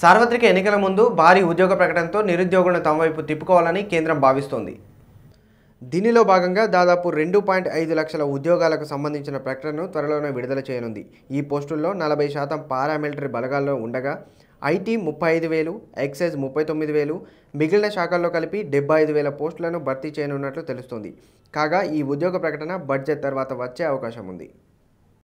సార్వత్రిక ఎన్నికల ముందు భారీ ఉద్యోగ ప్రకటనతో నిరుద్యోగులను తమ వైపు తిప్పుకోవాలని కేంద్రం భావిస్తోంది దీనిలో భాగంగా దాదాపు రెండు పాయింట్ ఐదు లక్షల ఉద్యోగాలకు సంబంధించిన ప్రకటనను త్వరలోనే విడుదల చేయనుంది ఈ పోస్టుల్లో నలభై శాతం పారామిలిటరీ బలగాల్లో ఉండగా ఐటీ ముప్పై ఐదు వేలు ఎక్సైజ్ ముప్పై తొమ్మిది వేలు మిగిలిన శాఖల్లో కలిపి డెబ్బై ఐదు వేల పోస్టులను భర్తీ చేయనున్నట్లు తెలుస్తోంది కాగా ఈ ఉద్యోగ ప్రకటన బడ్జెట్ తర్వాత వచ్చే అవకాశం ఉంది